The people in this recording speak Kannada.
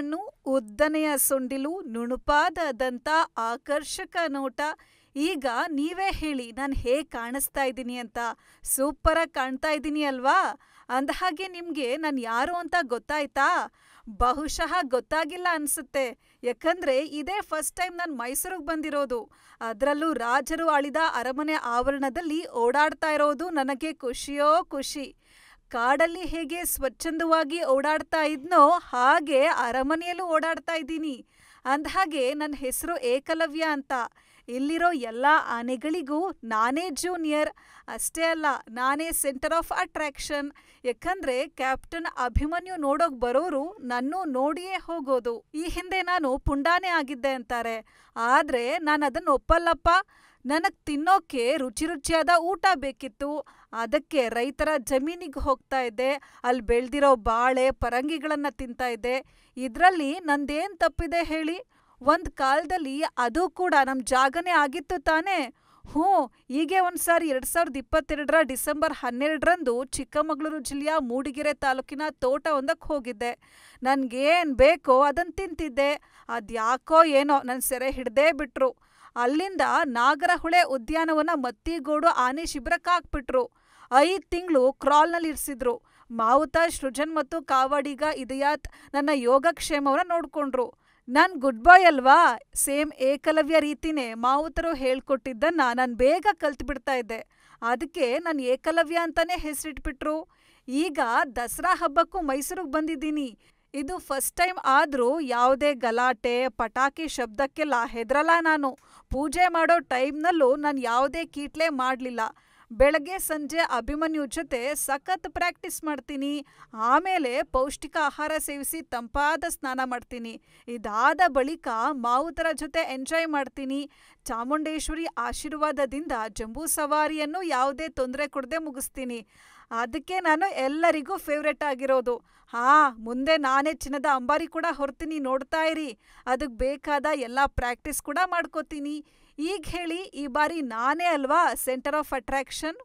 ಕಣ್ಣು ಉದ್ದನೆಯ ಸೊಂಡಿಲು ನುಣುಪಾದಂಥ ಆಕರ್ಷಕ ನೋಟ ಈಗ ನೀವೇ ಹೇಳಿ ನಾನು ಹೇಗೆ ಕಾಣಿಸ್ತಾ ಇದ್ದೀನಿ ಅಂತ ಸೂಪರಾಗಿ ಕಾಣ್ತಾ ಇದ್ದೀನಿ ಅಲ್ವಾ ಅಂದಹಾಗೆ ನಿಮಗೆ ನಾನು ಯಾರು ಅಂತ ಗೊತ್ತಾಯ್ತಾ ಬಹುಶಃ ಗೊತ್ತಾಗಿಲ್ಲ ಅನ್ಸುತ್ತೆ ಯಾಕಂದ್ರೆ ಇದೇ ಫಸ್ಟ್ ಟೈಮ್ ನಾನು ಮೈಸೂರಿಗೆ ಬಂದಿರೋದು ಅದರಲ್ಲೂ ರಾಜರು ಆಳಿದ ಅರಮನೆ ಆವರಣದಲ್ಲಿ ಓಡಾಡ್ತಾ ಇರೋದು ನನಗೆ ಖುಷಿಯೋ ಖುಷಿ ಕಾಡಲ್ಲಿ ಹೇಗೆ ಸ್ವಚ್ಛಂದವಾಗಿ ಓಡಾಡ್ತಾ ಇದ್ನೋ ಹಾಗೆ ಅರಮನೆಯಲ್ಲೂ ಓಡಾಡ್ತಾ ಇದ್ದೀನಿ ಅಂದ್ಹಾಗೆ ನನ್ನ ಹೆಸರು ಏಕಲವ್ಯ ಅಂತ ಇಲ್ಲಿರೋ ಎಲ್ಲ ಆನೆಗಳಿಗೂ ನಾನೇ ಜೂನಿಯರ್ ಅಷ್ಟೇ ಅಲ್ಲ ನಾನೇ ಸೆಂಟರ್ ಆಫ್ ಅಟ್ರ್ಯಾಕ್ಷನ್ ಯಾಕಂದ್ರೆ ಕ್ಯಾಪ್ಟನ್ ಅಭಿಮನ್ಯು ನೋಡೋಕ್ ಬರೋರು ನನ್ನೂ ನೋಡಿಯೇ ಹೋಗೋದು ಈ ಹಿಂದೆ ನಾನು ಪುಂಡಾನೇ ಆಗಿದ್ದೆ ಅಂತಾರೆ ಆದ್ರೆ ನಾನು ಅದನ್ನ ಒಪ್ಪಲ್ಲಪ್ಪ ನನಗೆ ತಿನ್ನೋಕೆ ರುಚಿ ರುಚಿಯಾದ ಊಟ ಬೇಕಿತ್ತು ಅದಕ್ಕೆ ರೈತರ ಜಮೀನಿಗೆ ಹೋಗ್ತಾ ಇದ್ದೆ ಅಲ್ಲಿ ಬೆಳೆದಿರೋ ಬಾಳೆ ಪರಂಗಿಗಳನ್ನು ತಿಂತಾ ಇದ್ದೆ ಇದರಲ್ಲಿ ನಂದೇನು ತಪ್ಪಿದೆ ಹೇಳಿ ಒಂದ್ ಕಾಲದಲ್ಲಿ ಅದು ಕೂಡ ನಮ್ ಜಾಗನೇ ಆಗಿತ್ತು ತಾನೇ ಹ್ಞೂ ಹೀಗೆ ಒಂದು ಸಾರಿ ಎರಡು ಸಾವಿರದ ಇಪ್ಪತ್ತೆರಡರ ಡಿಸೆಂಬರ್ ಹನ್ನೆರಡರಂದು ಚಿಕ್ಕಮಗಳೂರು ಜಿಲ್ಲೆಯ ಮೂಡಿಗೆರೆ ತಾಲೂಕಿನ ತೋಟ ಒಂದಕ್ಕೆ ಹೋಗಿದ್ದೆ ನನಗೇನು ಬೇಕೋ ಅದನ್ನು ತಿಂತಿದ್ದೆ ಅದ್ಯಾಕೋ ಏನೋ ನನ್ನ ಸೆರೆ ಹಿಡ್ದೇ ಬಿಟ್ರು ಅಲ್ಲಿಂದ ನಾಗರಹುಳೆ ಉದ್ಯಾನವನ ಮತ್ತಿಗೋಡು ಆನೆ ಹಾಕ್ಬಿಟ್ರು ಐದು ತಿಂಗಳು ಕ್ರಾಲ್ನಲ್ಲಿ ಇರಿಸಿದ್ರು ಮಾವುತ ಸೃಜನ್ ಮತ್ತು ಕಾವಾಡಿಗ ಇದಯಾತ್ ನನ್ನ ಯೋಗಕ್ಷೇಮವನ್ನು ನೋಡಿಕೊಂಡ್ರು ನನ್ ಗುಡ್ ಬಾಯ್ ಅಲ್ವಾ ಸೇಮ್ ಏಕಲವ್ಯ ರೀತಿನೇ ಮಾವುತರು ಹೇಳ್ಕೊಟ್ಟಿದ್ದನ್ನ ನಾನು ಬೇಗ ಬಿಡ್ತಾ ಇದ್ದೆ ಅದಕ್ಕೆ ನಾನು ಏಕಲವ್ಯ ಅಂತಾನೆ ಹೆಸರಿಟ್ಬಿಟ್ರು ಈಗ ದಸರಾ ಹಬ್ಬಕ್ಕೂ ಮೈಸೂರಿಗೆ ಬಂದಿದ್ದೀನಿ ಇದು ಫಸ್ಟ್ ಟೈಮ್ ಆದ್ರೂ ಯಾವುದೇ ಗಲಾಟೆ ಪಟಾಕಿ ಶಬ್ದಕ್ಕೆಲ್ಲ ಹೆದ್ರಲ್ಲ ನಾನು ಪೂಜೆ ಮಾಡೋ ಟೈಮ್ನಲ್ಲೂ ನಾನು ಯಾವುದೇ ಕೀಟ್ಲೆ ಮಾಡಲಿಲ್ಲ ಬೆಳಗ್ಗೆ ಸಂಜೆ ಅಭಿಮನ್ಯು ಜೊತೆ ಸಖತ್ ಪ್ರಾಕ್ಟೀಸ್ ಮಾಡ್ತೀನಿ ಆಮೇಲೆ ಪೌಷ್ಟಿಕ ಆಹಾರ ಸೇವಿಸಿ ತಂಪಾದ ಸ್ನಾನ ಮಾಡ್ತೀನಿ ಇದಾದ ಬಳಿಕ ಮಾವುತರ ಜೊತೆ ಎಂಜಾಯ್ ಮಾಡ್ತೀನಿ ಚಾಮುಂಡೇಶ್ವರಿ ಆಶೀರ್ವಾದದಿಂದ ಜಂಬೂ ಸವಾರಿಯನ್ನು ಯಾವುದೇ ತೊಂದರೆ ಕೊಡದೆ ಮುಗಿಸ್ತೀನಿ ಅದಕ್ಕೆ ನಾನು ಎಲ್ಲರಿಗೂ ಫೇವ್ರೆಟ್ ಆಗಿರೋದು ಹಾ ಮುಂದೆ ನಾನೇ ಚಿನ್ನದ ಅಂಬಾರಿ ಕೂಡ ಹೊರ್ತೀನಿ ನೋಡ್ತಾ ಇರಿ ಅದಕ್ಕೆ ಬೇಕಾದ ಎಲ್ಲ ಪ್ರಾಕ್ಟೀಸ್ ಕೂಡ ಮಾಡ್ಕೋತೀನಿ ಈಗ ಹೇಳಿ ಈ ಬಾರಿ ನಾನೇ ಅಲ್ವಾ ಸೆಂಟರ್ ಆಫ್ ಅಟ್ರಾಕ್ಷನ್